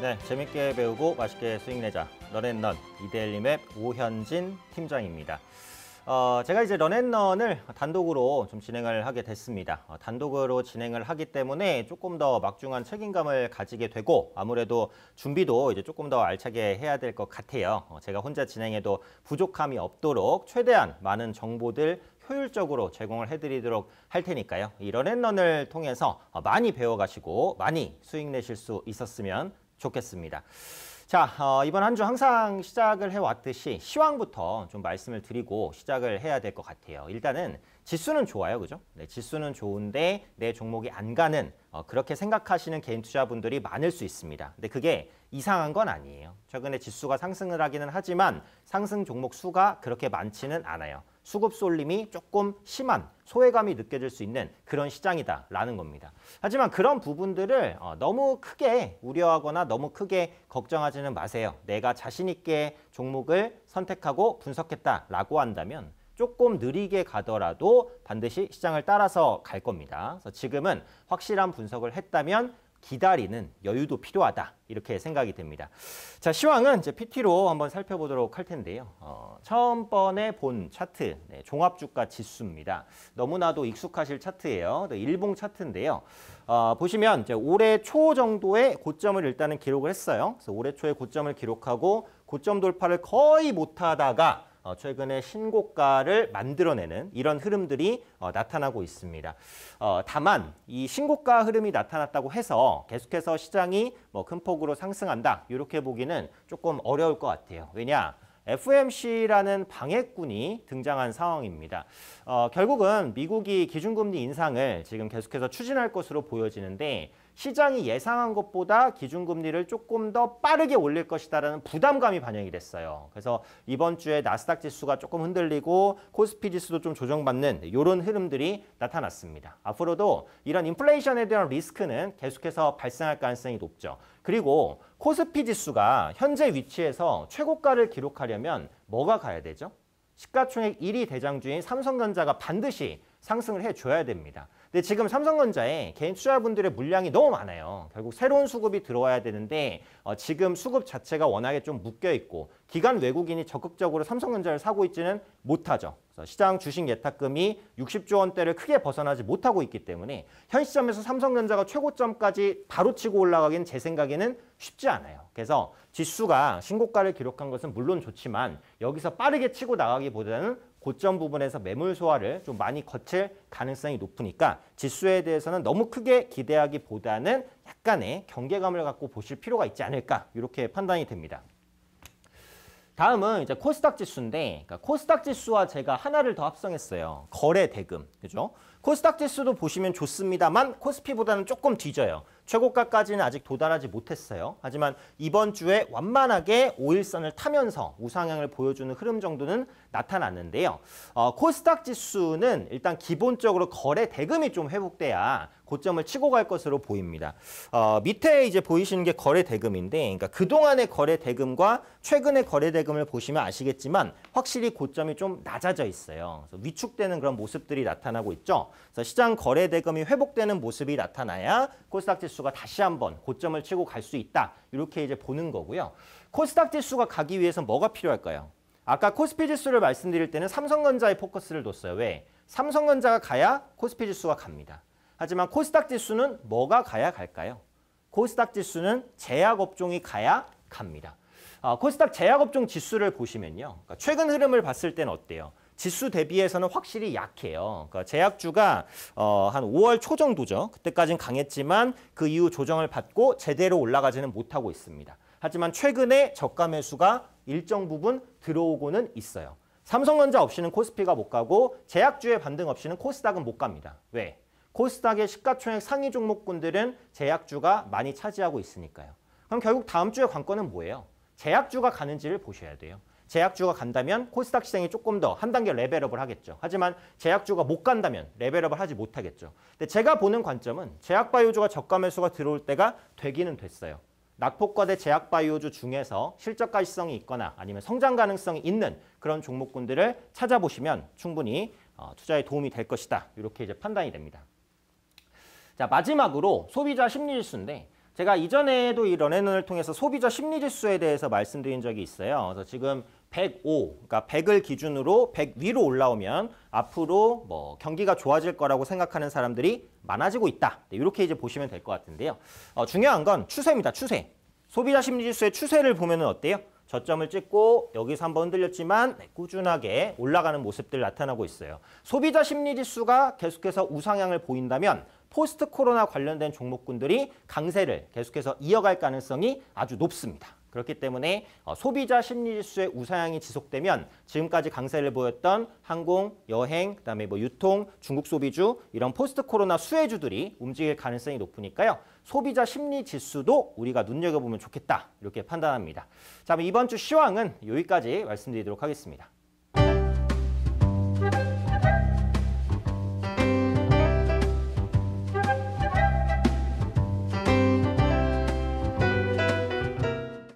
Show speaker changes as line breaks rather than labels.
네, 재밌게 배우고 맛있게 스윙 내자. 런앤런 이데일리 맵 오현진 팀장입니다. 어, 제가 이제 런앤런을 단독으로 좀 진행을 하게 됐습니다. 어, 단독으로 진행을 하기 때문에 조금 더 막중한 책임감을 가지게 되고 아무래도 준비도 이제 조금 더 알차게 해야 될 것 같아요. 어, 제가 혼자 진행해도 부족함이 없도록 최대한 많은 정보들 효율적으로 제공을 해드리도록 할 테니까요. 이 런앤런을 통해서 어, 많이 배워가시고 많이 수익 내실 수 있었으면 좋겠습니다. 자, 어, 이번 한 주 항상 시작을 해왔듯이 시황부터 좀 말씀을 드리고 시작을 해야 될 것 같아요. 일단은 지수는 좋아요. 그죠? 네, 지수는 좋은데 내 종목이 안 가는 어, 그렇게 생각하시는 개인 투자분들이 많을 수 있습니다. 근데 그게 이상한 건 아니에요. 최근에 지수가 상승을 하기는 하지만 상승 종목 수가 그렇게 많지는 않아요. 수급 쏠림이 조금 심한 소외감이 느껴질 수 있는 그런 시장이다라는 겁니다. 하지만 그런 부분들을 어, 너무 크게 우려하거나 너무 크게 걱정하지는 마세요. 내가 자신 있게 종목을 선택하고 분석했다라고 한다면 조금 느리게 가더라도 반드시 시장을 따라서 갈 겁니다. 그래서 지금은 확실한 분석을 했다면 기다리는 여유도 필요하다 이렇게 생각이 됩니다. 자 시황은 이제 PT로 한번 살펴보도록 할 텐데요. 어, 처음 번에 본 차트 네, 종합주가 지수입니다. 너무나도 익숙하실 차트예요. 네, 일봉 차트인데요. 어, 보시면 이제 올해 초 정도의 고점을 일단은 기록을 했어요. 그래서 올해 초에 고점을 기록하고 고점 돌파를 거의 못하다가 어, 최근에 신고가를 만들어내는 이런 흐름들이 어, 나타나고 있습니다. 어, 다만 이 신고가 흐름이 나타났다고 해서 계속해서 시장이 뭐 큰 폭으로 상승한다 이렇게 보기는 조금 어려울 것 같아요. 왜냐? FMC라는 방해꾼이 등장한 상황입니다. 어, 결국은 미국이 기준금리 인상을 지금 계속해서 추진할 것으로 보여지는데 시장이 예상한 것보다 기준금리를 조금 더 빠르게 올릴 것이다라는 부담감이 반영이 됐어요. 그래서 이번 주에 나스닥 지수가 조금 흔들리고 코스피 지수도 좀 조정받는 이런 흐름들이 나타났습니다. 앞으로도 이런 인플레이션에 대한 리스크는 계속해서 발생할 가능성이 높죠. 그리고 코스피 지수가 현재 위치에서 최고가를 기록하려면 뭐가 가야 되죠? 시가총액 1위 대장주인 삼성전자가 반드시 상승을 해줘야 됩니다. 근데 지금 삼성전자에 개인 투자자분들의 물량이 너무 많아요. 결국 새로운 수급이 들어와야 되는데 어, 지금 수급 자체가 워낙에 좀 묶여 있고 기간 외국인이 적극적으로 삼성전자를 사고 있지는 못하죠. 시장 주식 예탁금이 60조 원대를 크게 벗어나지 못하고 있기 때문에 현 시점에서 삼성전자가 최고점까지 바로 치고 올라가긴 제 생각에는 쉽지 않아요. 그래서 지수가 신고가를 기록한 것은 물론 좋지만 여기서 빠르게 치고 나가기보다는 고점 부분에서 매물 소화를 좀 많이 거칠 가능성이 높으니까 지수에 대해서는 너무 크게 기대하기보다는 약간의 경계감을 갖고 보실 필요가 있지 않을까 이렇게 판단이 됩니다. 다음은 이제 코스닥 지수인데 그러니까 코스닥 지수와 제가 하나를 더 합성했어요. 거래 대금. 그죠? 코스닥 지수도 보시면 좋습니다만 코스피보다는 조금 뒤져요. 최고가까지는 아직 도달하지 못했어요. 하지만 이번 주에 완만하게 5일선을 타면서 우상향을 보여주는 흐름 정도는 나타났는데요. 어, 코스닥 지수는 일단 기본적으로 거래 대금이 좀 회복돼야 고점을 치고 갈 것으로 보입니다. 어, 밑에 이제 보이시는 게 거래 대금인데, 그러니까 그동안의 거래 대금과 최근의 거래 대금을 보시면 아시겠지만 확실히 고점이 좀 낮아져 있어요. 위축되는 그런 모습들이 나타나고 있죠. 그래서 시장 거래 대금이 회복되는 모습이 나타나야 코스닥 지수 지수가 다시 한번 고점을 치고 갈 수 있다. 이렇게 이제 보는 거고요. 코스닥 지수가 가기 위해서 뭐가 필요할까요? 아까 코스피 지수를 말씀드릴 때는 삼성전자에 포커스를 뒀어요. 왜? 삼성전자가 가야 코스피 지수가 갑니다. 하지만 코스닥 지수는 뭐가 가야 갈까요? 코스닥 지수는 제약업종이 가야 갑니다. 아, 코스닥 제약업종 지수를 보시면요. 그러니까 최근 흐름을 봤을 때는 어때요? 지수 대비해서는 확실히 약해요. 그러니까 제약주가 어, 한 5월 초 정도죠. 그때까진 강했지만 그 이후 조정을 받고 제대로 올라가지는 못하고 있습니다. 하지만 최근에 저가 매수가 일정 부분 들어오고는 있어요. 삼성전자 없이는 코스피가 못 가고 제약주의 반등 없이는 코스닥은 못 갑니다. 왜? 코스닥의 시가총액 상위 종목군들은 제약주가 많이 차지하고 있으니까요. 그럼 결국 다음 주의 관건은 뭐예요? 제약주가 가는지를 보셔야 돼요. 제약주가 간다면 코스닥 시장이 조금 더 한 단계 레벨업을 하겠죠. 하지만 제약주가 못 간다면 레벨업을 하지 못하겠죠. 근데 제가 보는 관점은 제약바이오주가 저가 매수가 들어올 때가 되기는 됐어요. 낙폭과대 제약바이오주 중에서 실적 가시성이 있거나 아니면 성장 가능성이 있는 그런 종목군들을 찾아보시면 충분히 어, 투자에 도움이 될 것이다. 이렇게 이제 판단이 됩니다. 자 마지막으로 소비자 심리지수인데 제가 이전에도 이 런앤원을 통해서 소비자 심리지수에 대해서 말씀드린 적이 있어요. 그래서 지금 105, 그러니까 100을 기준으로 100 위로 올라오면 앞으로 뭐 경기가 좋아질 거라고 생각하는 사람들이 많아지고 있다. 네, 이렇게 이제 보시면 될 것 같은데요. 어, 중요한 건 추세입니다. 추세. 소비자 심리지수의 추세를 보면 어때요? 저점을 찍고 여기서 한번 흔들렸지만 네, 꾸준하게 올라가는 모습들 나타나고 있어요. 소비자 심리지수가 계속해서 우상향을 보인다면 포스트 코로나 관련된 종목군들이 강세를 계속해서 이어갈 가능성이 아주 높습니다. 그렇기 때문에 어, 소비자 심리지수의 우상향이 지속되면 지금까지 강세를 보였던 항공, 여행, 그다음에 뭐 유통, 중국 소비주 이런 포스트 코로나 수혜주들이 움직일 가능성이 높으니까요. 소비자 심리지수도 우리가 눈여겨보면 좋겠다 이렇게 판단합니다. 자, 이번 주 시황은 여기까지 말씀드리도록 하겠습니다.